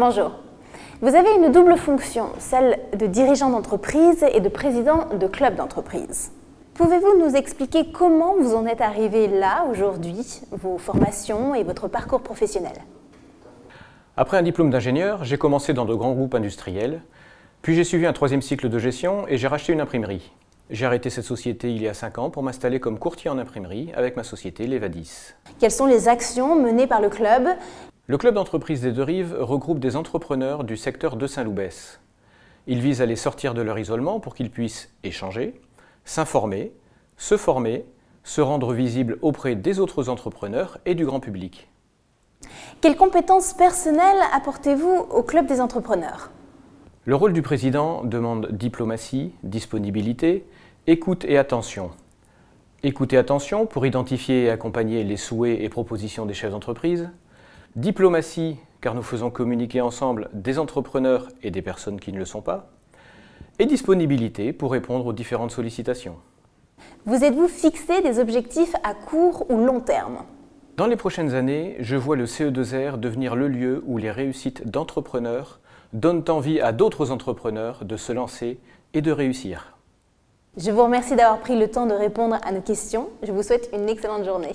Bonjour. Vous avez une double fonction, celle de dirigeant d'entreprise et de président de club d'entreprise. Pouvez-vous nous expliquer comment vous en êtes arrivé là aujourd'hui, vos formations et votre parcours professionnel Après un diplôme d'ingénieur, j'ai commencé dans de grands groupes industriels, puis j'ai suivi un troisième cycle de gestion et j'ai racheté une imprimerie. J'ai arrêté cette société il y a cinq ans pour m'installer comme courtier en imprimerie avec ma société Levadis. Quelles sont les actions menées par le club le club d'entreprise des Deux-Rives regroupe des entrepreneurs du secteur de Saint-Loubès. Il vise à les sortir de leur isolement pour qu'ils puissent échanger, s'informer, se former, se rendre visibles auprès des autres entrepreneurs et du grand public. Quelles compétences personnelles apportez-vous au club des entrepreneurs Le rôle du président demande diplomatie, disponibilité, écoute et attention. Écoute et attention pour identifier et accompagner les souhaits et propositions des chefs d'entreprise, Diplomatie, car nous faisons communiquer ensemble des entrepreneurs et des personnes qui ne le sont pas. Et disponibilité pour répondre aux différentes sollicitations. Vous êtes-vous fixé des objectifs à court ou long terme Dans les prochaines années, je vois le CE2R devenir le lieu où les réussites d'entrepreneurs donnent envie à d'autres entrepreneurs de se lancer et de réussir. Je vous remercie d'avoir pris le temps de répondre à nos questions. Je vous souhaite une excellente journée.